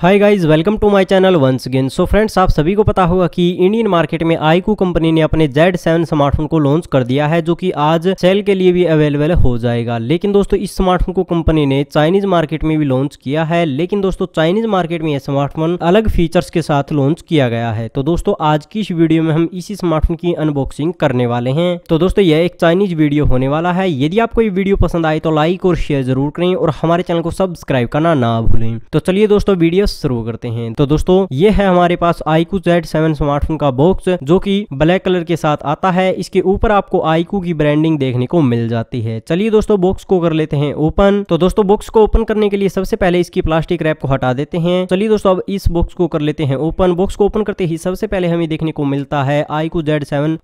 hi guys welcome to my channel once again so friends आप सभी को पता होगा कि इंडियन मार्केट में आईकू कंपनी ने अपने Z7 स्मार्टफोन को लॉन्च कर दिया है जो कि आज सेल के लिए भी अवेलेबल हो जाएगा लेकिन दोस्तों इस स्मार्टफोन को कंपनी ने चाइनीज मार्केट में भी लॉन्च किया है लेकिन दोस्तों चाइनीज मार्केट में यह स्मार्टफोन अलग फीचर्स के साथ लॉन्च किया गया है तो दोस्तों आज की इस वीडियो में हम इसी स्मार्टफोन की अनबॉक्सिंग करने वाले हैं तो दोस्तों यह एक चाइनीज वीडियो होने वाला है यदि आपको ये वीडियो पसंद आए तो लाइक और शेयर जरूर करें और हमारे चैनल को सब्सक्राइब करना ना भूलें तो चलिए दोस्तों वीडियो वीडियो शुरू करते हैं तो दोस्तों ये है हमारे पास आईकू जेड सेवन स्मार्टफोन का बॉक्स जो कि ब्लैक कलर के साथ आता है इसके ऊपर आपको आईकू की ब्रांडिंग देखने को मिल जाती है चलिए दोस्तों बॉक्स को कर लेते हैं ओपन तो दोस्तों बॉक्स को ओपन करने के लिए सबसे पहले इसकी प्लास्टिक रैप को हटा देते हैं चलिए दोस्तों अब इस बॉक्स को कर लेते हैं ओपन बॉक्स को ओपन करते ही सबसे पहले हमें देखने को मिलता है आईकू जेड सेवन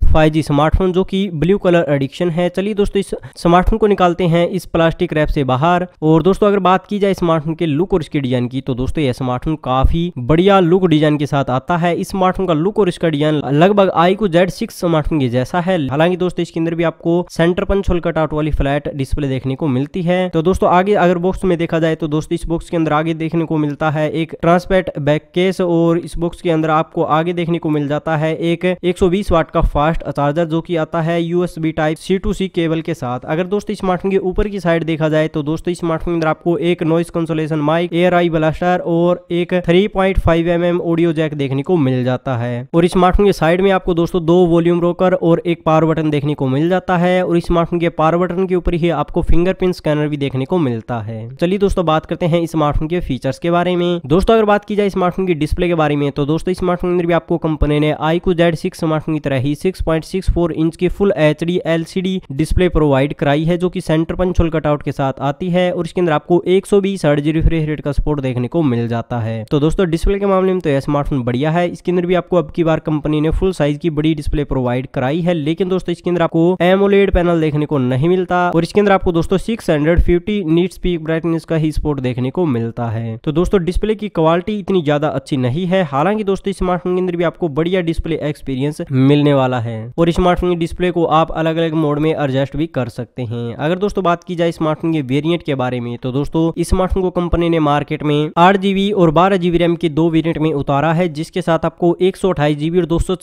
स्मार्टफोन जो की ब्लू कलर एडिक्शन है चलिए दोस्तों इस स्मार्टफोन को निकालते हैं इस प्लास्टिक रैप से बाहर और दोस्तों अगर बात की जाए स्मार्टफोन के लुक और इसके डिजाइन की तो दोस्तों यह स्मार्टफोन काफी बढ़िया लुक डिजाइन के साथ आता है इस स्मार्टफोन का लुक और इसका डिजाइन लगभग आई को जेड सिक्स स्मार्टफोन के जैसा है हालांकि दोस्तों इसके अंदर भी आपको centre punch hole cut out वाली फ्लैट डिस्प्ले देखने को मिलती है तो दोस्तों आगे अगर बॉक्स में देखा जाए तो दोस्तों इस बॉक्स के अंदर आगे देखने को मिलता है एक ट्रांसपेट बैक केस और इस बॉक्स के अंदर आपको आगे देखने को मिल जाता है एक एक वाट का फास्ट चार्जर जो की आता है USB type C to C cable के साथ अगर दोस्तों स्मार्टफोन के ऊपर की साइड देखा जाए तो दोस्तों स्मार्टफोन के अंदर आपको एक noise cancellation mic IR blaster और एक 3.5 पॉइंट mm ऑडियो जैक देखने को मिल जाता है और स्मार्टफोन के साइड में आपको दोस्तों दो वॉल्यूम रोकर और एक पावर बटन देखने को मिल जाता है और स्मार्टफोन के पावर बटन के ऊपर ही आपको फिंगरप्रिंट स्कैनर भी देखने को मिलता है चलिए दोस्तों बात करते हैं स्मार्टफोन के फीचर्स के बारे में दोस्तों अगर बात की जाए स्मार्टफोन की डिस्प्ले के बारे में तो दोस्तों स्मार्टफोन के अंदर भी आपको कंपनी ने आई जेड सिक्स स्मार्टफोन की तरह ही six point six four inch की full H D L C D display provide कराई है जो कि सेंटर पंचोल कटआउट के साथ आती है और इसके अंदर आपको एक सौ बीस हर्ज रिफ्रेश रेट का सपोर्ट देखने को मिल जाता है आता है तो दोस्तों डिस्प्ले के मामले में तो यह स्मार्टफोन बढ़िया है इसके अंदर भी आपको अब की बार कंपनी ने फुल साइज की बड़ी डिस्प्ले प्रोवाइड कराई है लेकिन दोस्तों इसके अंदर आपको एमोलेड पैनल देखने को नहीं मिलता और इसके अंदर आपको दोस्तों six hundred fifty nits peak brightness का ही स्पोर्ट देखने को मिलता है तो दोस्तों डिस्प्ले की क्वालिटी इतनी ज्यादा अच्छी नहीं है हालांकि दोस्तों इस स्मार्टफोन के अंदर भी आपको बढ़िया डिस्प्ले एक्सपीरियंस मिलने वाला है और स्मार्टफोन की डिस्प्ले को आप अलग अलग मोड में एडजस्ट भी कर सकते हैं अगर दोस्तों बात की जाए स्मार्टफोन के वेरियंट के बारे में तो दोस्तों स्मार्टफोन को कंपनी ने मार्केट में आठ जीबी और बारह जी रैम के दो वेरियंट में उतारा है जिसके साथ आपको एक सौ और दो सौ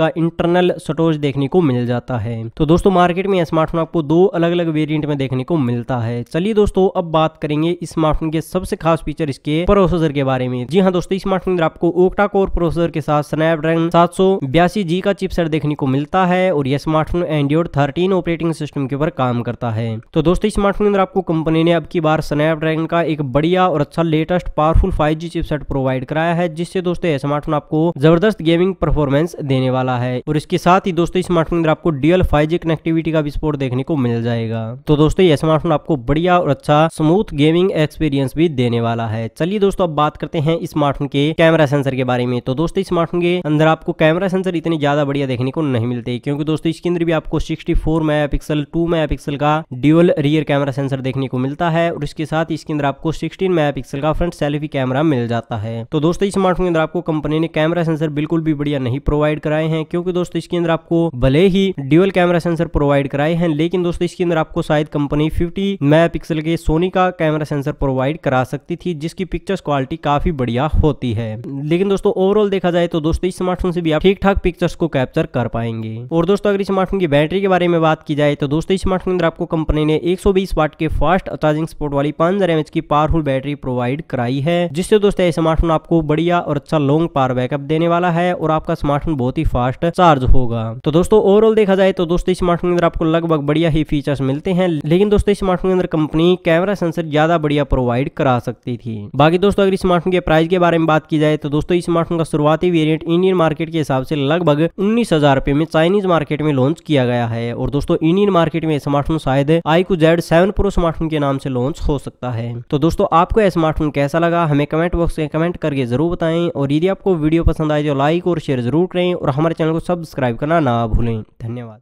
का इंटरनल स्टोरेज देखने को मिल जाता है तो दोस्तों मार्केट में स्मार्टफोन आपको दो अलग अलग वेरियंट में देखने को मिलता है चलिए दोस्तों अब बात करेंगे स्मार्टफोन के सबसे खास फीचर इसके प्रोसेसर के बारे में जी हाँ दोस्तों स्मार्टफोन में आपको ओक्टा कोर प्रोसेसर के साथ स्नैपड्रैगन सात सौ बयासी जी का चिपसेट देखने को मिलता है और यह smartphone Android thirteen operating system के ऊपर काम करता है तो दोस्तों स्मार्टफोन आपको कंपनी ने अब की बार स्नैपड्रैगन का एक बढ़िया और अच्छा latest powerful five G chipset provide कराया है जिससे दोस्तों स्मार्टफोन आपको जबरदस्त गेमिंग परफॉर्मेंस देने वाला है और इसके साथ ही दोस्तों स्मार्टफोन अंदर आपको डीएल फाइव जी कनेक्टिविटी का सपोर्ट देखने को मिल जाएगा तो दोस्तों ये स्मार्टफोन आपको बढ़िया और अच्छा स्मूथ गेमिंग एक्सपीरियंस भी देने वाला है चलिए दोस्तों अब बात करते हैं स्मार्टफोन के कैमरा सेंसर के बारे में तो दोस्तों स्मार्टफोन के अंदर आपको कैमरा सेंसर इतने ज्यादा बढ़िया देखने को नहीं मिलते क्योंकि दोस्तों इसके अंदर भी आपको sixty four megapixel two megapixel का डुअल रियर कैमरा सेंसर देखने को मिलता है और इसके साथ इसके अंदर आपको सिक्सटीन मेगा पिक्सल का फ्रंट सेल्फी कैमरा कैमरा मिल जाता है तो दोस्तों इस स्मार्टफोन के अंदर आपको कंपनी ने कैमरा सेंसर बिल्कुल भी बढ़िया नहीं प्रोवाइड कराए हैं क्योंकि दोस्तों इसके अंदर आपको भले ही ड्यूअल कैमरा सेंसर प्रोवाइड कराए हैं लेकिन दोस्तों इसके अंदर आपको शायद कंपनी फिफ्टी मेगा के सोनी का कैमरा सेंसर प्रोवाइड करा सकती थी जिसकी पिक्चर क्वालिटी काफी बढ़िया होती है लेकिन दोस्तों ओवरऑल देखा जाए तो दोस्तों इस स्मार्टफोन से भी आप ठीक ठाक पिक्चर्स को कैप्चर कर पाएंगे और दोस्तों अगर स्मार्टफोन की बैटरी के बारे में बात की जाए तो दोस्तों स्मार्टफोन अंदर आपको कंपनी ने बीस वाट के फास्ट चार्जिंग स्पोर्ट वाली पांच हजार की पावरफुल बैटरी प्रोवाइड कराई है जिससे दोस्तों ये स्मार्टफोन आपको बढ़िया और अच्छा लॉन्ग पावर बैकअप देने वाला है और आपका स्मार्टफोन बहुत ही फास्ट चार्ज होगा तो दोस्तों ओवरऑल देखा जाए तो दोस्तों इस स्मार्टफोन के अंदर आपको लगभग बढ़िया ही फीचर्स मिलते हैं लेकिन दोस्तों इस स्मार्टफोन के अंदर कंपनी कैमरा सेंसर ज्यादा बढ़िया प्रोवाइड करा सकती थी बाकी दोस्तों अगर स्मार्टफोन के प्राइस के बारे में बात की जाए तो दोस्तों इस स्मार्टफोन का शुरुआती वेरियंट इंडियन मार्केट के हिसाब से लगभग उन्नीस हजार में चाइनीज मार्केट में लॉन्च किया गया है और दोस्तों इंडियन मार्केट में स्मार्टफोन शायद iQOO Z seven pro smartphone के नाम से लॉन्च हो सकता है तो दोस्तों आपको यह स्मार्टफोन कैसा लगा हमें हमें कमेंट बॉक्स में कमेंट करके ज़रूर बताएं और यदि आपको वीडियो पसंद आए तो लाइक और शेयर ज़रूर करें और हमारे चैनल को सब्सक्राइब करना ना भूलें धन्यवाद